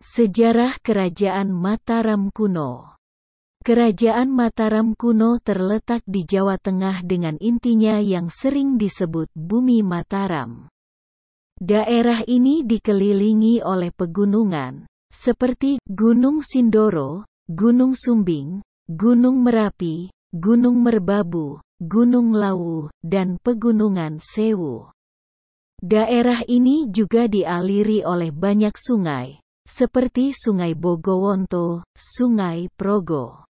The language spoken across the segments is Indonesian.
Sejarah Kerajaan Mataram Kuno Kerajaan Mataram kuno terletak di Jawa Tengah dengan intinya yang sering disebut Bumi Mataram. Daerah ini dikelilingi oleh pegunungan, seperti Gunung Sindoro, Gunung Sumbing, Gunung Merapi, Gunung Merbabu, Gunung Lawu, dan Pegunungan Sewu. Daerah ini juga dialiri oleh banyak sungai, seperti Sungai Bogowonto, Sungai Progo,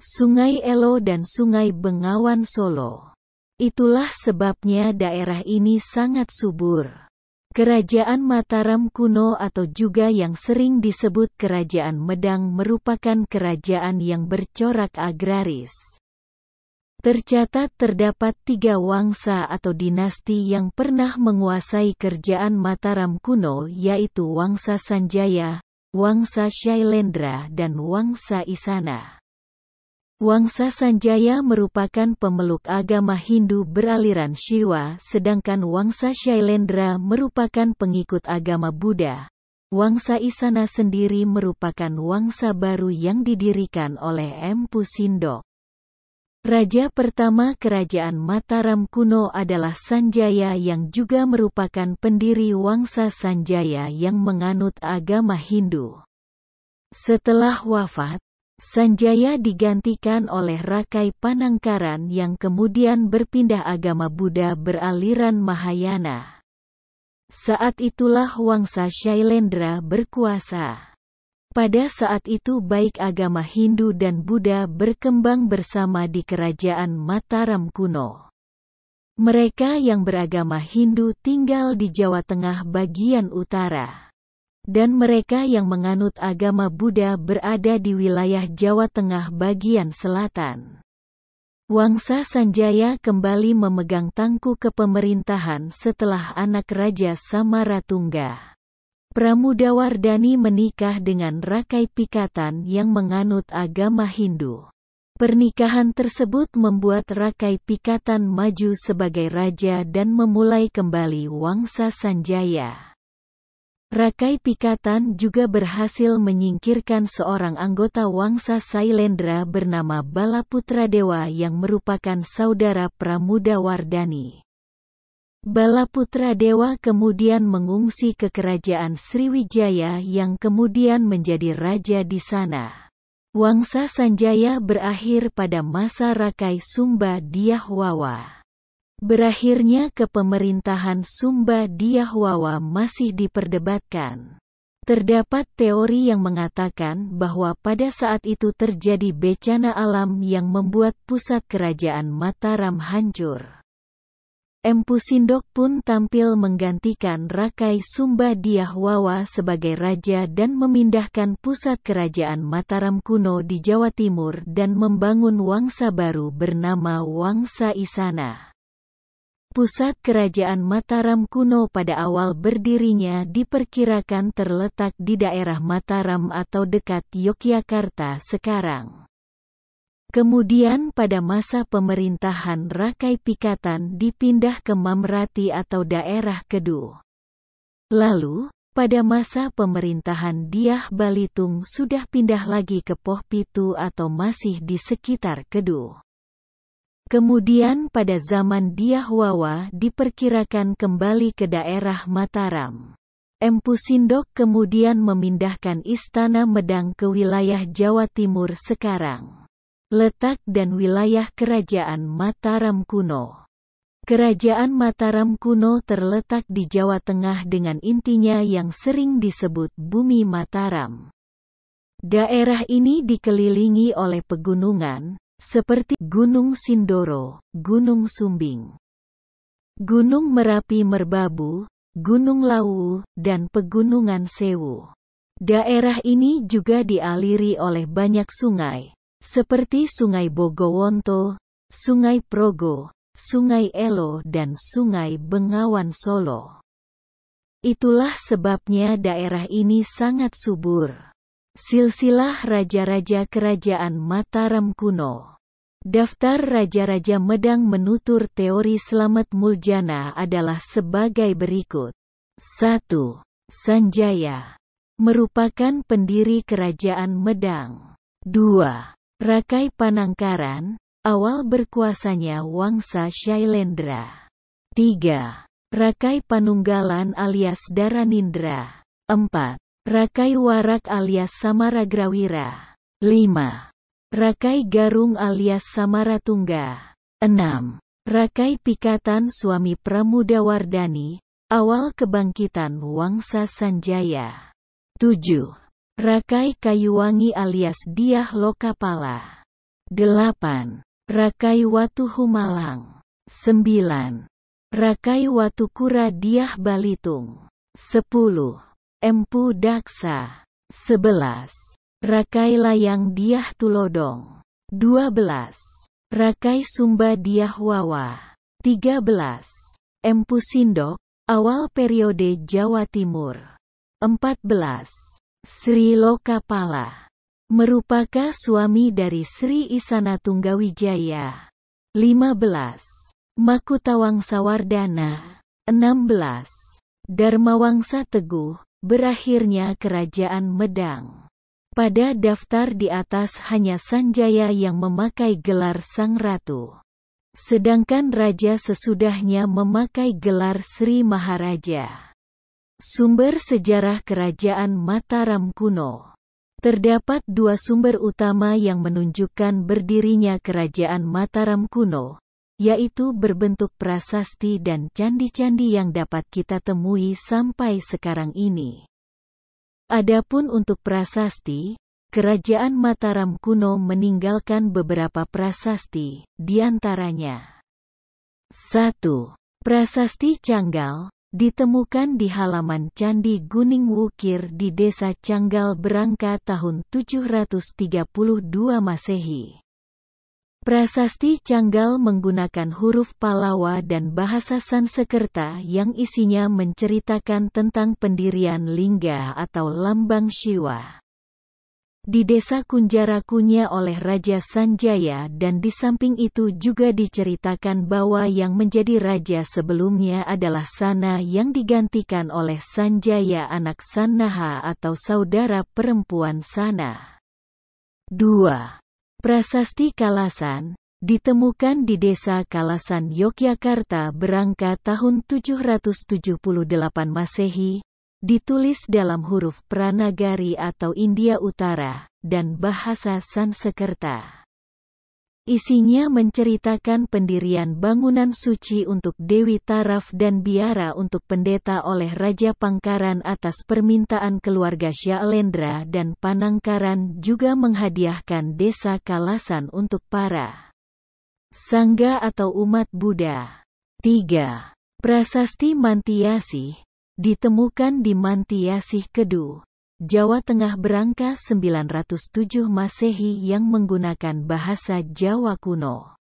Sungai Elo dan Sungai Bengawan Solo. Itulah sebabnya daerah ini sangat subur. Kerajaan Mataram kuno atau juga yang sering disebut Kerajaan Medang merupakan kerajaan yang bercorak agraris. Tercatat terdapat tiga wangsa atau dinasti yang pernah menguasai kerjaan Mataram kuno yaitu Wangsa Sanjaya, Wangsa Shailendra dan Wangsa Isana. Wangsa Sanjaya merupakan pemeluk agama Hindu beraliran Shiva sedangkan Wangsa Shailendra merupakan pengikut agama Buddha. Wangsa Isana sendiri merupakan wangsa baru yang didirikan oleh Empu Sindok. Raja pertama kerajaan Mataram kuno adalah Sanjaya yang juga merupakan pendiri Wangsa Sanjaya yang menganut agama Hindu. Setelah wafat, Sanjaya digantikan oleh Rakai Panangkaran yang kemudian berpindah agama Buddha beraliran Mahayana. Saat itulah Wangsa Shailendra berkuasa. Pada saat itu baik agama Hindu dan Buddha berkembang bersama di kerajaan Mataram kuno. Mereka yang beragama Hindu tinggal di Jawa Tengah bagian utara. Dan mereka yang menganut agama Buddha berada di wilayah Jawa Tengah bagian selatan. Wangsa Sanjaya kembali memegang tangku kepemerintahan setelah anak Raja Samaratungga. Wardani menikah dengan Rakai Pikatan yang menganut agama Hindu. Pernikahan tersebut membuat Rakai Pikatan maju sebagai raja dan memulai kembali Wangsa Sanjaya. Rakai Pikatan juga berhasil menyingkirkan seorang anggota Wangsa Sailendra bernama Balaputra Dewa yang merupakan saudara Wardani. Bala Putra Dewa kemudian mengungsi ke kerajaan Sriwijaya yang kemudian menjadi raja di sana. Wangsa Sanjaya berakhir pada masa Rakai Sumba Diyahwawa. Berakhirnya kepemerintahan Sumba Diyahwawa masih diperdebatkan. Terdapat teori yang mengatakan bahwa pada saat itu terjadi bencana alam yang membuat pusat kerajaan Mataram hancur. Empu Sindok pun tampil menggantikan Rakai Sumba Diahwawa sebagai raja dan memindahkan pusat kerajaan Mataram kuno di Jawa Timur dan membangun wangsa baru bernama Wangsa Isana. Pusat kerajaan Mataram kuno pada awal berdirinya diperkirakan terletak di daerah Mataram atau dekat Yogyakarta sekarang. Kemudian pada masa pemerintahan Rakai Pikatan dipindah ke Mamrati atau daerah kedua. Lalu, pada masa pemerintahan Diah Balitung sudah pindah lagi ke Poh Pitu atau masih di sekitar kedua. Kemudian pada zaman Diah Wawa diperkirakan kembali ke daerah Mataram. Empu Sindok kemudian memindahkan istana Medang ke wilayah Jawa Timur sekarang. Letak dan wilayah Kerajaan Mataram kuno. Kerajaan Mataram kuno terletak di Jawa Tengah dengan intinya yang sering disebut Bumi Mataram. Daerah ini dikelilingi oleh pegunungan, seperti Gunung Sindoro, Gunung Sumbing, Gunung Merapi Merbabu, Gunung Lawu, dan Pegunungan Sewu. Daerah ini juga dialiri oleh banyak sungai, seperti Sungai Bogowonto, Sungai Progo, Sungai Elo dan Sungai Bengawan Solo. Itulah sebabnya daerah ini sangat subur. Silsilah Raja-Raja Kerajaan Mataram Kuno Daftar Raja-Raja Medang menutur teori Selamat Muljana adalah sebagai berikut. 1. Sanjaya merupakan pendiri Kerajaan Medang. 2. Rakai Panangkaran, awal berkuasanya Wangsa Shailendra. 3. Rakai Panunggalan alias Daranindra. 4. Rakai Warak alias Samaragrawira. 5. Rakai Garung alias Samaratungga. 6. Rakai Pikatan suami Pramuda Wardani, awal kebangkitan Wangsa Sanjaya. 7. Rakai kayu wangi alias diah lokapala. 8. Rakai watu humalang. 9. Rakai watu kura diah balitung. 10. Empu daksa. 11. Rakai layang diah tulodong. 12. Rakai sumba diah wawa. 13. Empu sindok, awal periode Jawa Timur. 14. Sri Lokapala merupakan suami dari Sri Isana Tunggawijaya. 15. Makutawangsa-Wardana. 16. Dharmawangsa Teguh, berakhirnya Kerajaan Medang. Pada daftar di atas hanya Sanjaya yang memakai gelar Sang Ratu. Sedangkan Raja sesudahnya memakai gelar Sri Maharaja. Sumber sejarah Kerajaan Mataram kuno. Terdapat dua sumber utama yang menunjukkan berdirinya Kerajaan Mataram kuno, yaitu berbentuk prasasti dan candi-candi yang dapat kita temui sampai sekarang ini. Adapun untuk prasasti, Kerajaan Mataram kuno meninggalkan beberapa prasasti, diantaranya 1. Prasasti Canggal, ditemukan di halaman Candi Guning Wukir di Desa Canggal Berangka tahun 732 Masehi. Prasasti Canggal menggunakan huruf Palawa dan bahasa Sansekerta yang isinya menceritakan tentang pendirian Lingga atau lambang Siwa di desa Kunjarakunya oleh Raja Sanjaya dan di samping itu juga diceritakan bahwa yang menjadi raja sebelumnya adalah Sana yang digantikan oleh Sanjaya anak Sanaha atau saudara perempuan Sana. 2. Prasasti Kalasan ditemukan di desa Kalasan Yogyakarta berangka tahun 778 Masehi ditulis dalam huruf Pranagari atau India Utara, dan bahasa Sanskerta. Isinya menceritakan pendirian bangunan suci untuk Dewi Taraf dan biara untuk pendeta oleh Raja Pangkaran atas permintaan keluarga Syalendra dan Panangkaran juga menghadiahkan desa Kalasan untuk para Sangga atau umat Buddha. 3. Prasasti Mantiasih Ditemukan di Mantiasih Kedu, Jawa Tengah berangka 907 Masehi yang menggunakan bahasa Jawa kuno.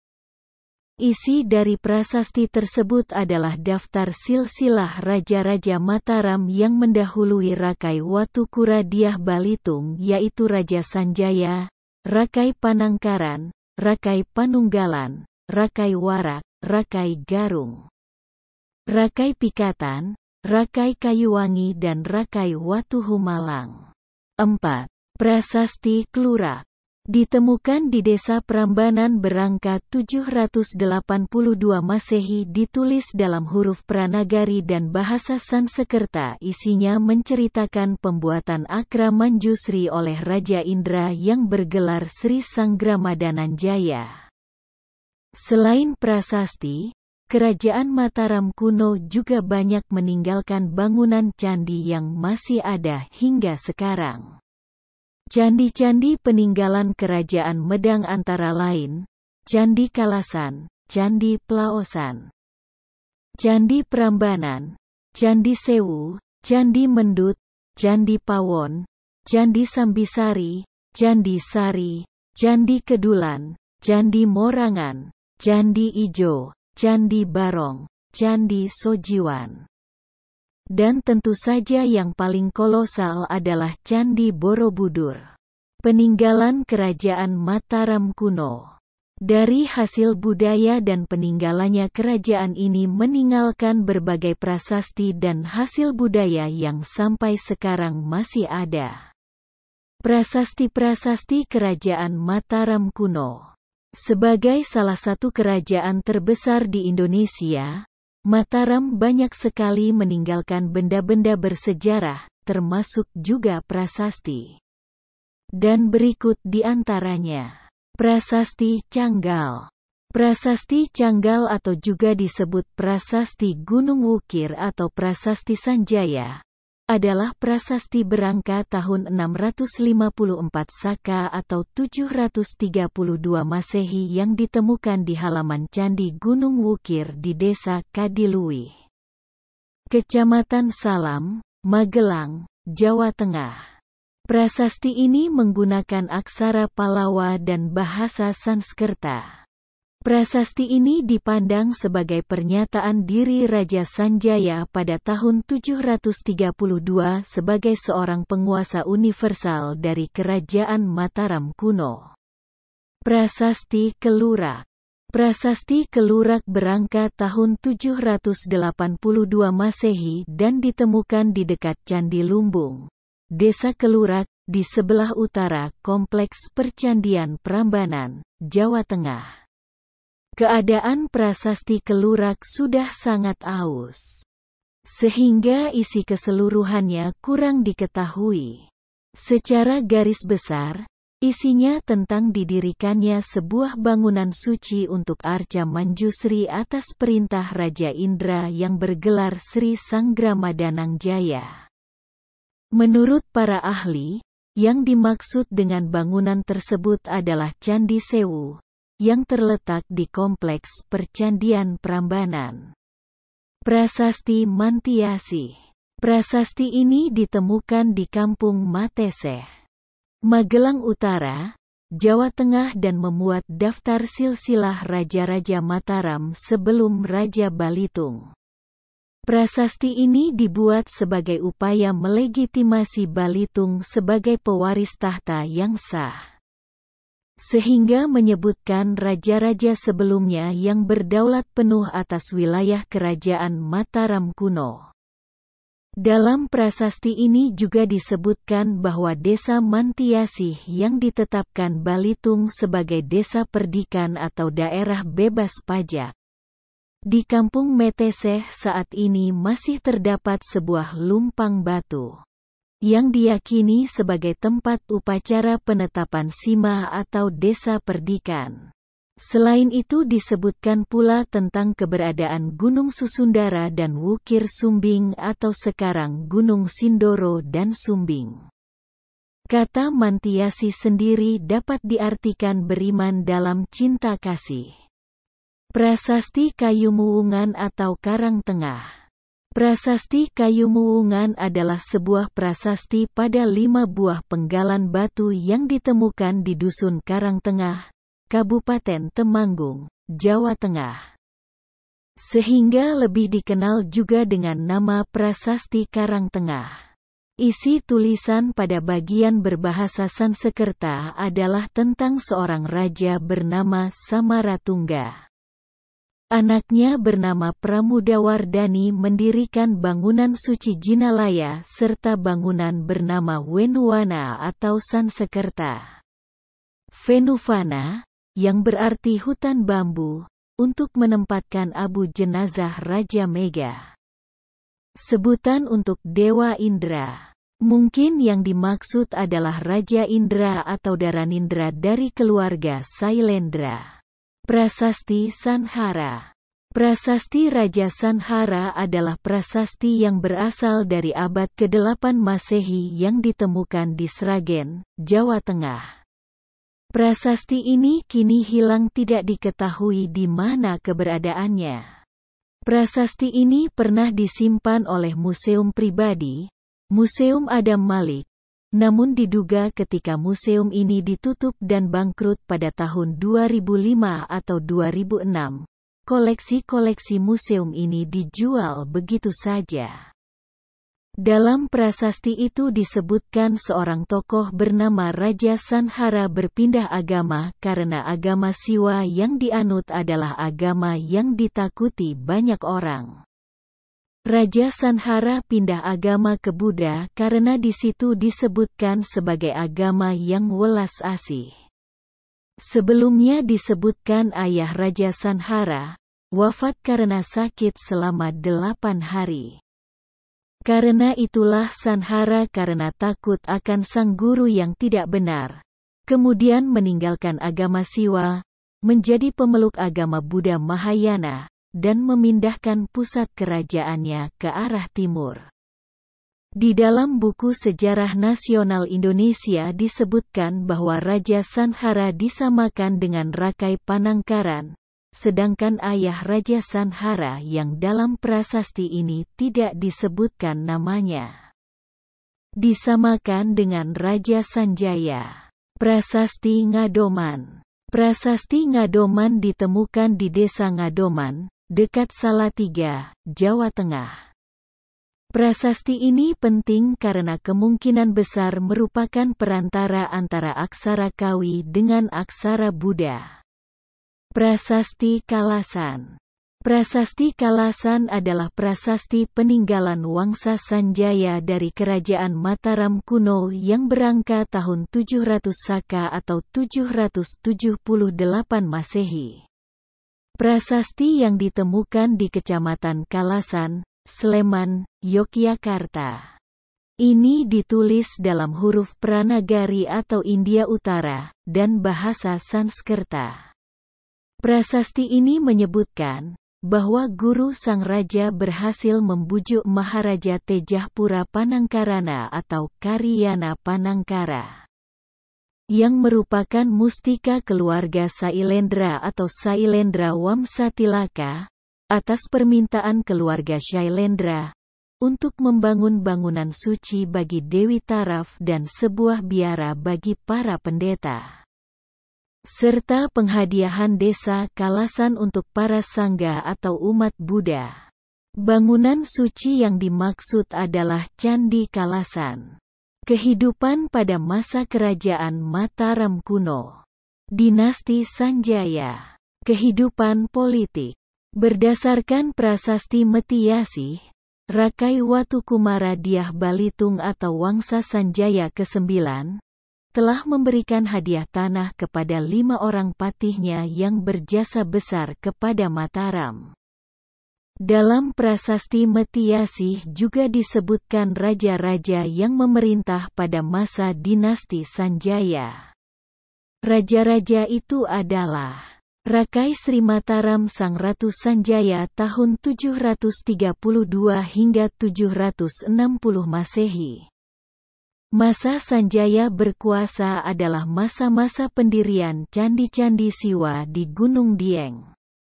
Isi dari prasasti tersebut adalah daftar silsilah Raja-Raja Mataram yang mendahului Rakai Watukura Diah Balitung yaitu Raja Sanjaya, Rakai Panangkaran, Rakai Panunggalan, Rakai Warak, Rakai Garung, Rakai Pikatan, Rakai Kayuwangi dan Rakai Watu Humalang. 4. Prasasti Kelurah Ditemukan di Desa Prambanan Berangka 782 Masehi ditulis dalam huruf Pranagari dan bahasa Sansekerta isinya menceritakan pembuatan Akra Manjusri oleh Raja Indra yang bergelar Sri Sanggramadananjaya. Selain prasasti, Kerajaan Mataram kuno juga banyak meninggalkan bangunan candi yang masih ada hingga sekarang. Candi-candi peninggalan Kerajaan Medang antara lain, Candi Kalasan, Candi Plaosan, Candi Prambanan, Candi Sewu, Candi Mendut, Candi Pawon, Candi Sambisari, Candi Sari, Candi Kedulan, Candi Morangan, Candi Ijo, Candi Barong, Candi Sojiwan. Dan tentu saja yang paling kolosal adalah Candi Borobudur. Peninggalan Kerajaan Mataram kuno. Dari hasil budaya dan peninggalannya kerajaan ini meninggalkan berbagai prasasti dan hasil budaya yang sampai sekarang masih ada. Prasasti-prasasti Kerajaan Mataram kuno sebagai salah satu kerajaan terbesar di Indonesia, Mataram banyak sekali meninggalkan benda-benda bersejarah, termasuk juga prasasti. Dan berikut di antaranya. Prasasti Canggal Prasasti Canggal atau juga disebut Prasasti Gunung Wukir atau Prasasti Sanjaya, adalah prasasti Berangka tahun 654 Saka atau 732 Masehi yang ditemukan di halaman Candi Gunung Wukir di Desa Kadilui, Kecamatan Salam, Magelang, Jawa Tengah. Prasasti ini menggunakan aksara Palawa dan bahasa Sanskerta. Prasasti ini dipandang sebagai pernyataan diri Raja Sanjaya pada tahun 732 sebagai seorang penguasa universal dari Kerajaan Mataram kuno. Prasasti Kelurak Prasasti Kelurak berangkat tahun 782 Masehi dan ditemukan di dekat Candi Lumbung, Desa Kelurak, di sebelah utara Kompleks Percandian Prambanan, Jawa Tengah. Keadaan prasasti Kelurak sudah sangat aus. Sehingga isi keseluruhannya kurang diketahui. Secara garis besar, isinya tentang didirikannya sebuah bangunan suci untuk Arca Manjusri atas perintah Raja Indra yang bergelar Sri Sanggramadanang Jaya. Menurut para ahli, yang dimaksud dengan bangunan tersebut adalah Candi Sewu, yang terletak di Kompleks Percandian Prambanan. Prasasti Mantiasi Prasasti ini ditemukan di Kampung Mateseh, Magelang Utara, Jawa Tengah dan memuat daftar silsilah Raja-Raja Mataram sebelum Raja Balitung. Prasasti ini dibuat sebagai upaya melegitimasi Balitung sebagai pewaris tahta yang sah sehingga menyebutkan raja-raja sebelumnya yang berdaulat penuh atas wilayah kerajaan Mataram kuno. Dalam prasasti ini juga disebutkan bahwa desa Mantiasih yang ditetapkan Balitung sebagai desa perdikan atau daerah bebas pajak. Di kampung Meteseh saat ini masih terdapat sebuah lumpang batu yang diyakini sebagai tempat upacara penetapan Simah atau desa perdikan. Selain itu disebutkan pula tentang keberadaan Gunung Susundara dan Wukir Sumbing atau sekarang Gunung Sindoro dan Sumbing. Kata mantiasi sendiri dapat diartikan beriman dalam cinta kasih. Prasasti Kayu Muungan atau Karang Tengah Prasasti kayu muungan adalah sebuah prasasti pada lima buah penggalan batu yang ditemukan di Dusun Karang Tengah, Kabupaten Temanggung, Jawa Tengah. Sehingga lebih dikenal juga dengan nama Prasasti Karang Tengah. Isi tulisan pada bagian berbahasa Sansekerta adalah tentang seorang raja bernama Samaratungga. Anaknya bernama Wardani mendirikan bangunan suci Jinalaya serta bangunan bernama Wenuwana atau Sansekerta. Venuvana, yang berarti hutan bambu, untuk menempatkan abu jenazah Raja Mega. Sebutan untuk Dewa Indra. Mungkin yang dimaksud adalah Raja Indra atau Daranindra dari keluarga Sailendra. Prasasti Sanhara Prasasti Raja Sanhara adalah prasasti yang berasal dari abad ke-8 Masehi yang ditemukan di Sragen, Jawa Tengah. Prasasti ini kini hilang tidak diketahui di mana keberadaannya. Prasasti ini pernah disimpan oleh museum pribadi, Museum Adam Malik, namun diduga ketika museum ini ditutup dan bangkrut pada tahun 2005 atau 2006, koleksi-koleksi museum ini dijual begitu saja. Dalam prasasti itu disebutkan seorang tokoh bernama Raja Sanhara berpindah agama karena agama Siwa yang dianut adalah agama yang ditakuti banyak orang. Raja Sanhara pindah agama ke Buddha karena di situ disebutkan sebagai agama yang welas asih. Sebelumnya disebutkan ayah Raja Sanhara, wafat karena sakit selama delapan hari. Karena itulah Sanhara karena takut akan sang guru yang tidak benar. Kemudian meninggalkan agama Siwa, menjadi pemeluk agama Buddha Mahayana, dan memindahkan pusat kerajaannya ke arah timur. Di dalam buku Sejarah Nasional Indonesia disebutkan bahwa Raja Sanhara disamakan dengan Rakai Panangkaran, sedangkan ayah Raja Sanhara yang dalam prasasti ini tidak disebutkan namanya. Disamakan dengan Raja Sanjaya. Prasasti Ngadoman Prasasti Ngadoman ditemukan di desa Ngadoman, dekat Salatiga, Jawa Tengah. Prasasti ini penting karena kemungkinan besar merupakan perantara antara aksara Kawi dengan aksara Buddha. Prasasti Kalasan Prasasti Kalasan adalah prasasti peninggalan Wangsa Sanjaya dari Kerajaan Mataram kuno yang berangka tahun 700 Saka atau 778 Masehi. Prasasti yang ditemukan di Kecamatan Kalasan, Sleman, Yogyakarta. Ini ditulis dalam huruf Pranagari atau India Utara, dan bahasa Sanskerta. Prasasti ini menyebutkan, bahwa guru sang raja berhasil membujuk Maharaja Tejahpura Panangkarana atau Karyana Panangkara yang merupakan mustika keluarga Sailendra atau Sailendra Wamsatilaka, atas permintaan keluarga Sailendra, untuk membangun bangunan suci bagi Dewi Taraf dan sebuah biara bagi para pendeta. Serta penghadiahan desa kalasan untuk para sangga atau umat Buddha. Bangunan suci yang dimaksud adalah Candi Kalasan. Kehidupan pada masa kerajaan Mataram kuno. Dinasti Sanjaya. Kehidupan politik. Berdasarkan prasasti Metiasi, Rakai Watu Kumara Diah Balitung atau Wangsa Sanjaya ke-9, telah memberikan hadiah tanah kepada lima orang patihnya yang berjasa besar kepada Mataram. Dalam prasasti Metiasih juga disebutkan raja-raja yang memerintah pada masa dinasti Sanjaya. Raja-raja itu adalah Rakai Sri Mataram Sang Ratu Sanjaya tahun 732 hingga 760 Masehi. Masa Sanjaya berkuasa adalah masa-masa pendirian candi-candi Siwa di Gunung Dieng.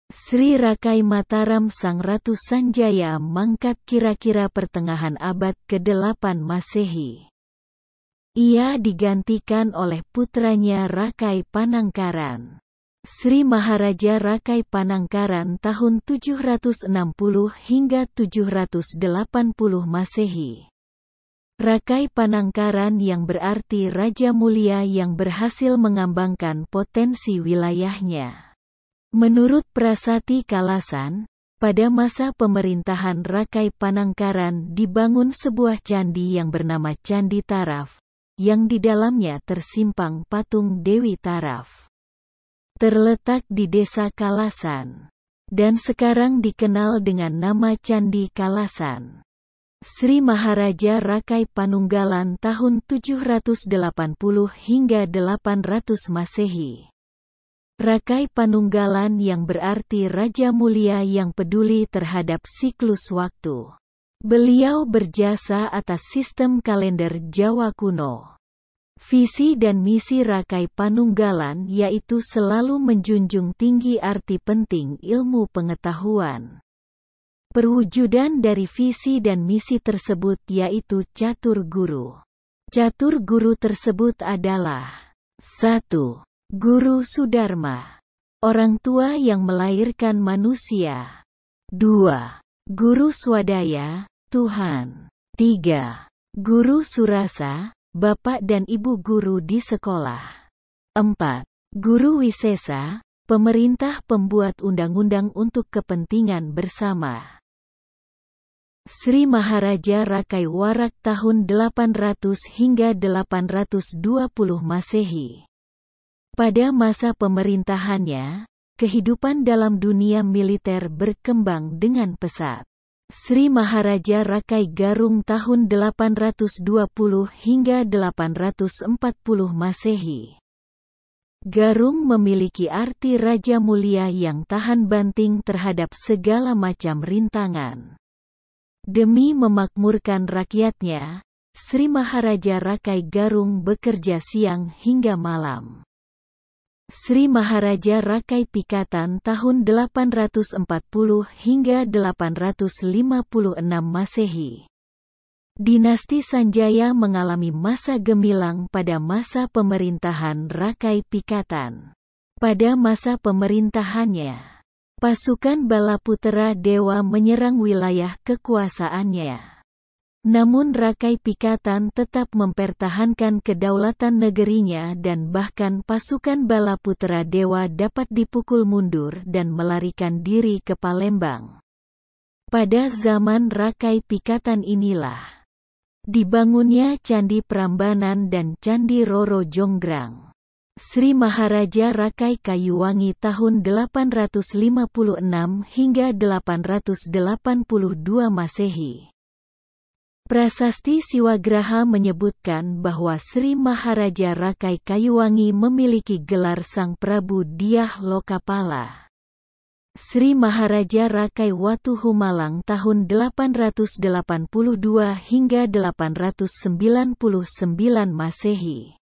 Sri Rakai Mataram Sang Ratu Sanjaya mangkat kira-kira pertengahan abad ke-8 Masehi. Ia digantikan oleh putranya Rakai Panangkaran. Sri Maharaja Rakai Panangkaran tahun 760 hingga 780 Masehi. Rakai Panangkaran yang berarti Raja Mulia yang berhasil mengembangkan potensi wilayahnya. Menurut Prasati Kalasan, pada masa pemerintahan Rakai Panangkaran dibangun sebuah candi yang bernama Candi Taraf, yang di dalamnya tersimpang patung Dewi Taraf. Terletak di desa Kalasan, dan sekarang dikenal dengan nama Candi Kalasan. Sri Maharaja Rakai Panunggalan tahun 780 hingga 800 Masehi. Rakai Panunggalan yang berarti Raja Mulia yang peduli terhadap siklus waktu. Beliau berjasa atas sistem kalender Jawa kuno. Visi dan misi Rakai Panunggalan yaitu selalu menjunjung tinggi arti penting ilmu pengetahuan. Perwujudan dari visi dan misi tersebut yaitu Catur Guru. Catur Guru tersebut adalah 1. Guru Sudharma, orang tua yang melahirkan manusia. 2. Guru Swadaya, Tuhan. 3. Guru Surasa, Bapak dan Ibu Guru di sekolah. 4. Guru Wisesa, pemerintah pembuat undang-undang untuk kepentingan bersama. Sri Maharaja Rakai Warak tahun 800 hingga 820 Masehi. Pada masa pemerintahannya, kehidupan dalam dunia militer berkembang dengan pesat. Sri Maharaja Rakai Garung tahun 820 hingga 840 Masehi. Garung memiliki arti raja mulia yang tahan banting terhadap segala macam rintangan. Demi memakmurkan rakyatnya, Sri Maharaja Rakai Garung bekerja siang hingga malam. Sri Maharaja Rakai Pikatan tahun 840 hingga 856 Masehi. Dinasti Sanjaya mengalami masa gemilang pada masa pemerintahan Rakai Pikatan. Pada masa pemerintahannya, pasukan Balaputera Dewa menyerang wilayah kekuasaannya. Namun Rakai Pikatan tetap mempertahankan kedaulatan negerinya dan bahkan pasukan bala dewa dapat dipukul mundur dan melarikan diri ke Palembang. Pada zaman Rakai Pikatan inilah dibangunnya Candi Prambanan dan Candi Roro Jonggrang. Sri Maharaja Rakai Kayuwangi tahun 856 hingga 882 Masehi. Prasasti Siwagraha menyebutkan bahwa Sri Maharaja Rakai Kayuwangi memiliki gelar Sang Prabu Diah Lokapala. Sri Maharaja Rakai Watu Humalang tahun 882 hingga 899 Masehi.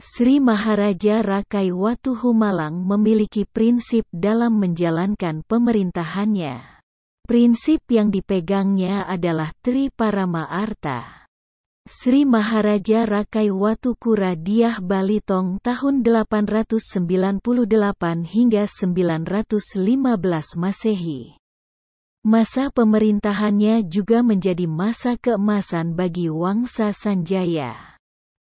Sri Maharaja Rakai Watu Humalang memiliki prinsip dalam menjalankan pemerintahannya. Prinsip yang dipegangnya adalah Tri Parama Arta. Sri Maharaja Rakai Watukura Diah Balitong tahun 898 hingga 915 Masehi. Masa pemerintahannya juga menjadi masa keemasan bagi Wangsa Sanjaya.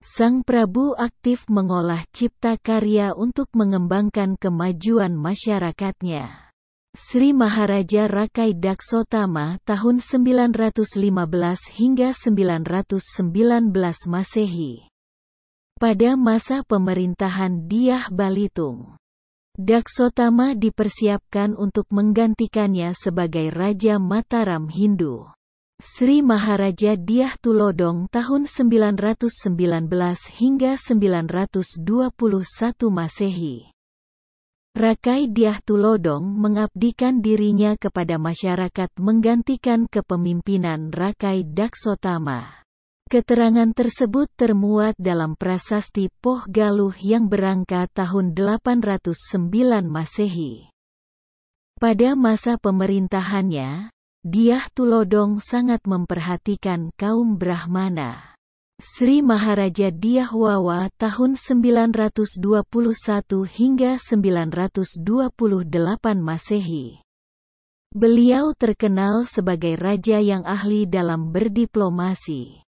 Sang Prabu aktif mengolah cipta karya untuk mengembangkan kemajuan masyarakatnya. Sri Maharaja Rakai Daksotama tahun 915 hingga 919 Masehi. Pada masa pemerintahan Diah Balitung, Daksotama dipersiapkan untuk menggantikannya sebagai Raja Mataram Hindu. Sri Maharaja Diah Tulodong tahun 919 hingga 921 Masehi. Rakai Diah Tulodong mengabdikan dirinya kepada masyarakat menggantikan kepemimpinan Rakai Daksotama. Keterangan tersebut termuat dalam prasasti Poh Galuh yang berangka tahun 809 Masehi. Pada masa pemerintahannya, Diah Tulodong sangat memperhatikan kaum Brahmana. Sri Maharaja Diyahwawa tahun 921 hingga 928 Masehi. Beliau terkenal sebagai raja yang ahli dalam berdiplomasi,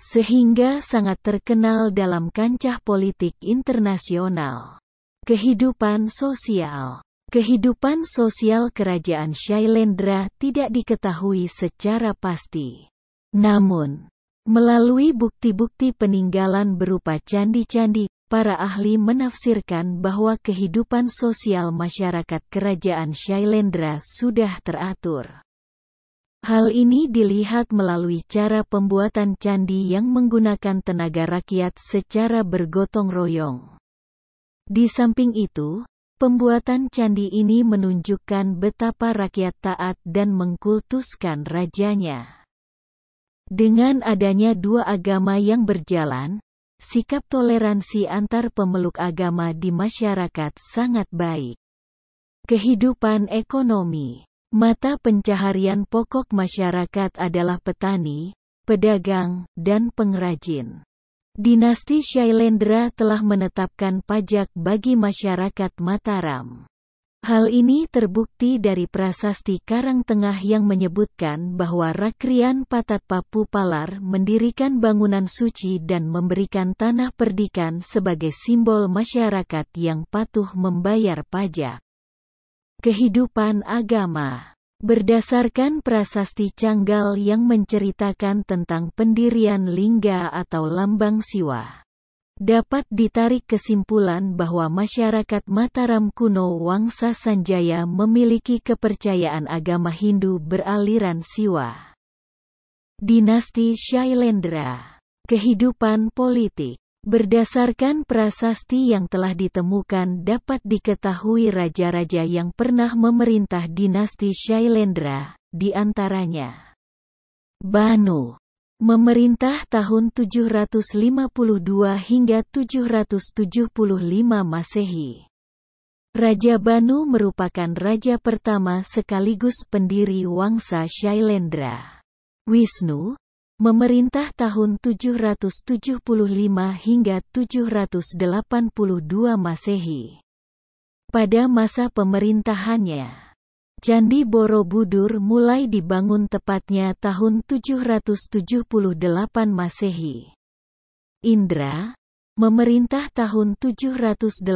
sehingga sangat terkenal dalam kancah politik internasional. Kehidupan sosial Kehidupan sosial kerajaan Shailendra tidak diketahui secara pasti. Namun, Melalui bukti-bukti peninggalan berupa candi-candi, para ahli menafsirkan bahwa kehidupan sosial masyarakat kerajaan Shailendra sudah teratur. Hal ini dilihat melalui cara pembuatan candi yang menggunakan tenaga rakyat secara bergotong royong. Di samping itu, pembuatan candi ini menunjukkan betapa rakyat taat dan mengkultuskan rajanya. Dengan adanya dua agama yang berjalan, sikap toleransi antar pemeluk agama di masyarakat sangat baik. Kehidupan ekonomi Mata pencaharian pokok masyarakat adalah petani, pedagang, dan pengrajin. Dinasti Shailendra telah menetapkan pajak bagi masyarakat Mataram. Hal ini terbukti dari prasasti Karangtengah yang menyebutkan bahwa Rakrian Patat Papu Palar mendirikan bangunan suci dan memberikan tanah perdikan sebagai simbol masyarakat yang patuh membayar pajak. Kehidupan agama Berdasarkan prasasti Canggal yang menceritakan tentang pendirian Lingga atau Lambang Siwa, Dapat ditarik kesimpulan bahwa masyarakat Mataram kuno Wangsa Sanjaya memiliki kepercayaan agama Hindu beraliran Siwa. Dinasti Shailendra Kehidupan politik Berdasarkan prasasti yang telah ditemukan dapat diketahui raja-raja yang pernah memerintah dinasti Shailendra, di antaranya Banu, Memerintah tahun 752 hingga 775 Masehi. Raja Banu merupakan raja pertama sekaligus pendiri Wangsa Shailendra. Wisnu, memerintah tahun 775 hingga 782 Masehi. Pada masa pemerintahannya, Candi Borobudur mulai dibangun tepatnya tahun 778 Masehi. Indra, memerintah tahun 782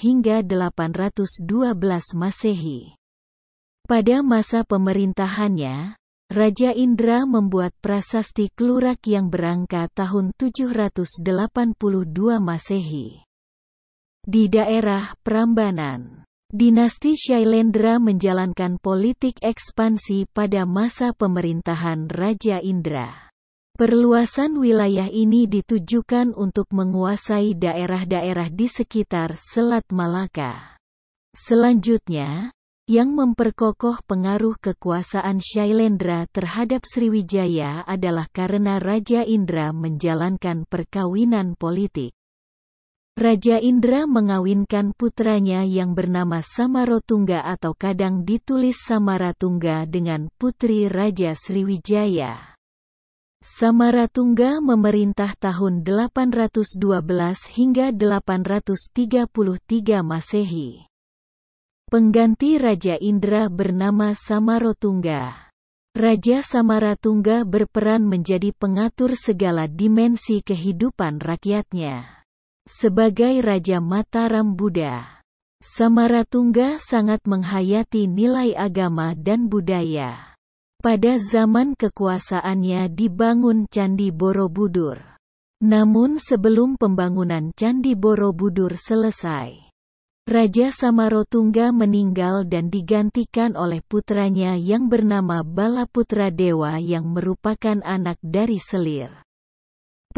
hingga 812 Masehi. Pada masa pemerintahannya, Raja Indra membuat prasasti Kelurak yang berangka tahun 782 Masehi. Di daerah Prambanan Dinasti Shailendra menjalankan politik ekspansi pada masa pemerintahan Raja Indra. Perluasan wilayah ini ditujukan untuk menguasai daerah-daerah di sekitar Selat Malaka. Selanjutnya, yang memperkokoh pengaruh kekuasaan Shailendra terhadap Sriwijaya adalah karena Raja Indra menjalankan perkawinan politik. Raja Indra mengawinkan putranya yang bernama Samarotungga atau kadang ditulis Samaratungga dengan putri Raja Sriwijaya. Samaratungga memerintah tahun 812 hingga 833 Masehi. Pengganti Raja Indra bernama Samarotungga. Raja Samaratungga berperan menjadi pengatur segala dimensi kehidupan rakyatnya. Sebagai Raja Mataram Buddha, Samaratungga sangat menghayati nilai agama dan budaya. Pada zaman kekuasaannya dibangun Candi Borobudur. Namun sebelum pembangunan Candi Borobudur selesai, Raja Samaratungga meninggal dan digantikan oleh putranya yang bernama Balaputra Dewa yang merupakan anak dari Selir.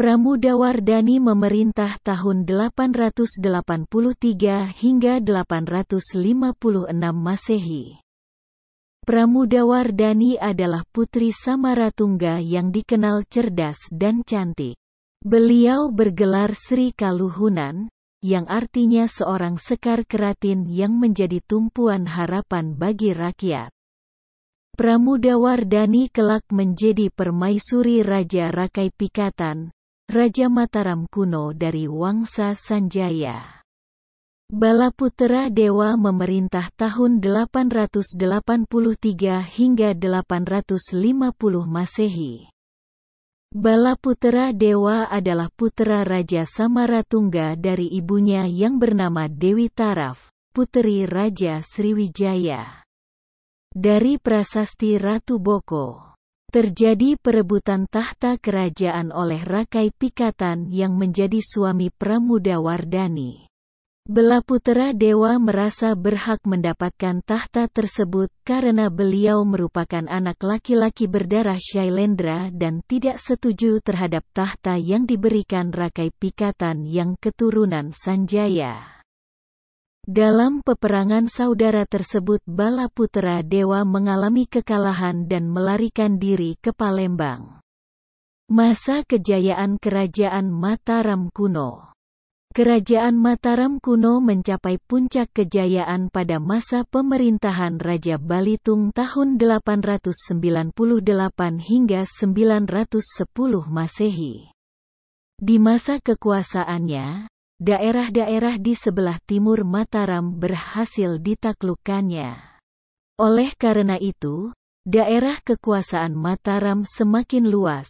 Wardani memerintah tahun 883 hingga 856 Masehi. Wardani adalah putri Samaratungga yang dikenal cerdas dan cantik. Beliau bergelar Sri Kaluhunan, yang artinya seorang sekar keratin yang menjadi tumpuan harapan bagi rakyat. Wardani kelak menjadi permaisuri Raja Rakai Pikatan, Raja Mataram kuno dari Wangsa Sanjaya. Balaputera Dewa memerintah tahun 883 hingga 850 Masehi. Balaputera Dewa adalah putera Raja Samaratungga dari ibunya yang bernama Dewi Taraf, puteri Raja Sriwijaya. Dari prasasti Ratu Boko Terjadi perebutan tahta kerajaan oleh Rakai Pikatan yang menjadi suami Pramuda Wardani. Belaputera Dewa merasa berhak mendapatkan tahta tersebut karena beliau merupakan anak laki-laki berdarah Shailendra dan tidak setuju terhadap tahta yang diberikan Rakai Pikatan yang keturunan Sanjaya. Dalam peperangan saudara tersebut Bala Putra Dewa mengalami kekalahan dan melarikan diri ke Palembang. Masa kejayaan Kerajaan Mataram kuno Kerajaan Mataram kuno mencapai puncak kejayaan pada masa pemerintahan Raja Balitung tahun 898 hingga 910 Masehi. Di masa kekuasaannya, daerah-daerah di sebelah timur Mataram berhasil ditaklukkannya. Oleh karena itu, daerah kekuasaan Mataram semakin luas,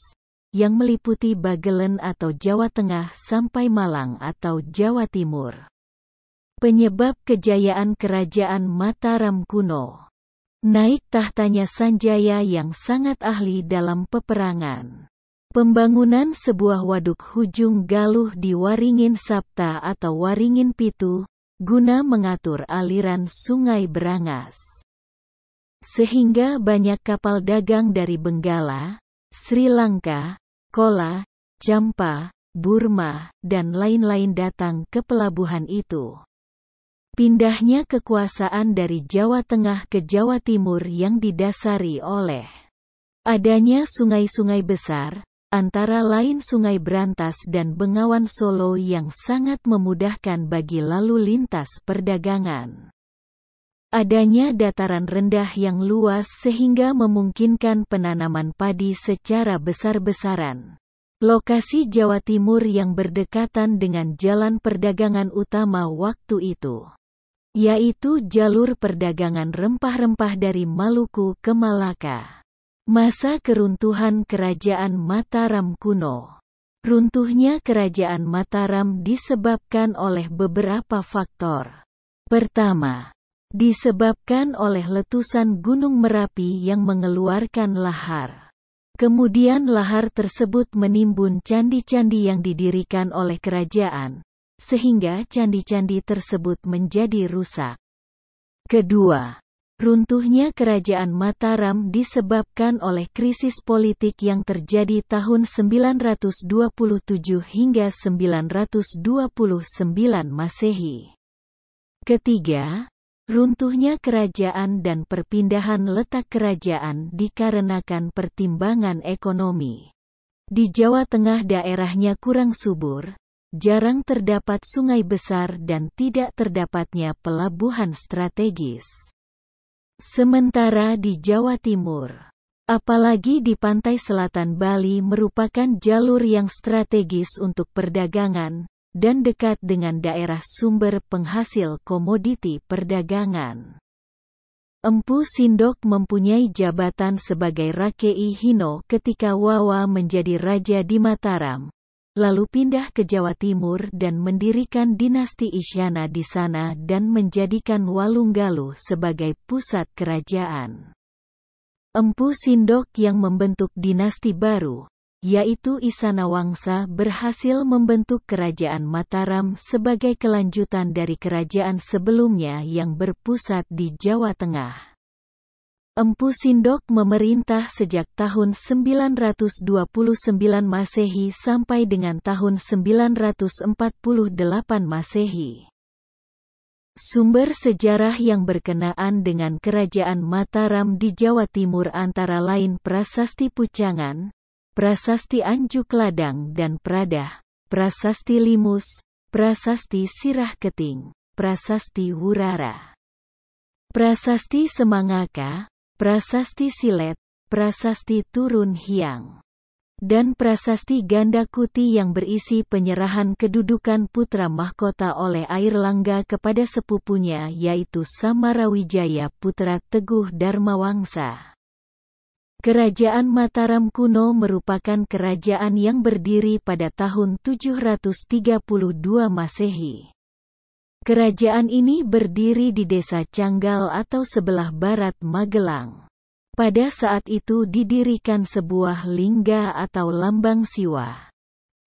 yang meliputi Bagelen atau Jawa Tengah sampai Malang atau Jawa Timur. Penyebab kejayaan kerajaan Mataram kuno. Naik tahtanya Sanjaya yang sangat ahli dalam peperangan. Pembangunan sebuah waduk Hujung Galuh di Waringin Sapta atau Waringin Pitu, guna mengatur aliran Sungai Berangas. Sehingga banyak kapal dagang dari Benggala, Sri Lanka, Kola, Jampa, Burma, dan lain-lain datang ke pelabuhan itu. Pindahnya kekuasaan dari Jawa Tengah ke Jawa Timur yang didasari oleh adanya sungai-sungai besar, antara lain Sungai Brantas dan Bengawan Solo yang sangat memudahkan bagi lalu lintas perdagangan. Adanya dataran rendah yang luas sehingga memungkinkan penanaman padi secara besar-besaran. Lokasi Jawa Timur yang berdekatan dengan jalan perdagangan utama waktu itu, yaitu jalur perdagangan rempah-rempah dari Maluku ke Malaka. Masa keruntuhan Kerajaan Mataram kuno Runtuhnya Kerajaan Mataram disebabkan oleh beberapa faktor. Pertama, disebabkan oleh letusan Gunung Merapi yang mengeluarkan lahar. Kemudian lahar tersebut menimbun candi-candi yang didirikan oleh kerajaan, sehingga candi-candi tersebut menjadi rusak. Kedua, Runtuhnya Kerajaan Mataram disebabkan oleh krisis politik yang terjadi tahun 927 hingga 929 Masehi. Ketiga, runtuhnya kerajaan dan perpindahan letak kerajaan dikarenakan pertimbangan ekonomi. Di Jawa Tengah daerahnya kurang subur, jarang terdapat sungai besar dan tidak terdapatnya pelabuhan strategis. Sementara di Jawa Timur, apalagi di pantai selatan Bali merupakan jalur yang strategis untuk perdagangan, dan dekat dengan daerah sumber penghasil komoditi perdagangan. Empu Sindok mempunyai jabatan sebagai Rakei Hino ketika Wawa menjadi raja di Mataram, lalu pindah ke Jawa Timur dan mendirikan dinasti Isyana di sana dan menjadikan Walunggalu sebagai pusat kerajaan. Empu Sindok yang membentuk dinasti baru, yaitu Isana Wangsa berhasil membentuk kerajaan Mataram sebagai kelanjutan dari kerajaan sebelumnya yang berpusat di Jawa Tengah. Empu Sindok memerintah sejak tahun 929 Masehi sampai dengan tahun 948 Masehi. Sumber sejarah yang berkenaan dengan Kerajaan Mataram di Jawa Timur antara lain Prasasti Pucangan, Prasasti Anjuk Ladang dan Pradah, Prasasti Limus, Prasasti Sirah Keting, Prasasti Wurara. Prasasti Semangaka, Prasasti Silet, Prasasti Turun Hiang, dan Prasasti Ganda Kuti yang berisi penyerahan kedudukan putra mahkota oleh Airlangga kepada sepupunya yaitu Samarawijaya putra Teguh Dharmawangsa. Kerajaan Mataram kuno merupakan kerajaan yang berdiri pada tahun 732 Masehi. Kerajaan ini berdiri di desa Canggal atau sebelah barat Magelang. Pada saat itu didirikan sebuah lingga atau lambang siwa.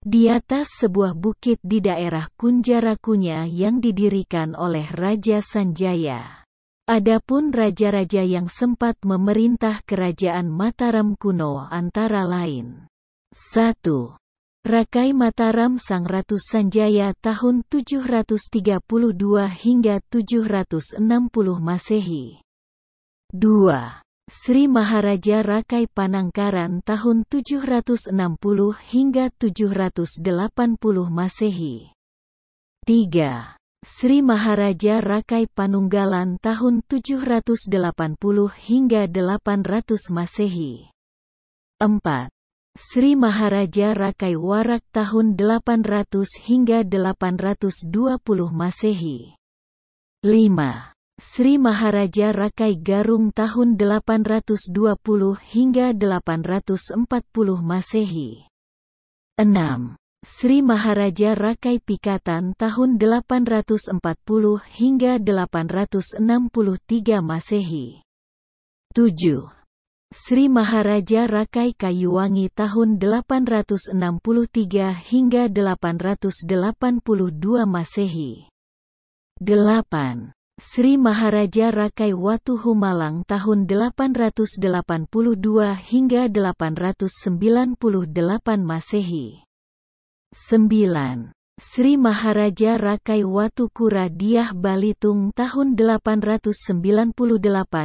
Di atas sebuah bukit di daerah Kunjarakunya yang didirikan oleh Raja Sanjaya. Adapun raja-raja yang sempat memerintah kerajaan Mataram kuno antara lain. 1. Rakai Mataram Sang Ratu Sanjaya tahun 732 hingga 760 Masehi. 2. Sri Maharaja Rakai Panangkaran tahun 760 hingga 780 Masehi. 3. Sri Maharaja Rakai Panunggalan tahun 780 hingga 800 Masehi. 4. Sri Maharaja Rakai Warak tahun 800 hingga 820 Masehi. 5. Sri Maharaja Rakai Garung tahun 820 hingga 840 Masehi. 6. Sri Maharaja Rakai Pikatan tahun 840 hingga 863 Masehi. 7. Sri Maharaja Rakai Kayuwangi tahun 863 hingga 882 Masehi. 8. Sri Maharaja Rakai Watu Humalang tahun 882 hingga 898 Masehi. 9. Sri Maharaja Rakai Watukura Diah Balitung tahun 898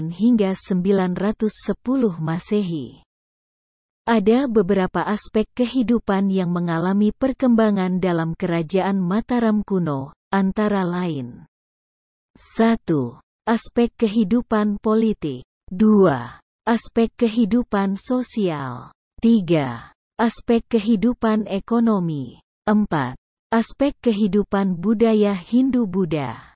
hingga 910 Masehi. Ada beberapa aspek kehidupan yang mengalami perkembangan dalam kerajaan Mataram kuno, antara lain. 1. Aspek kehidupan politik. 2. Aspek kehidupan sosial. 3. Aspek kehidupan ekonomi. 4. Aspek kehidupan budaya Hindu-Buddha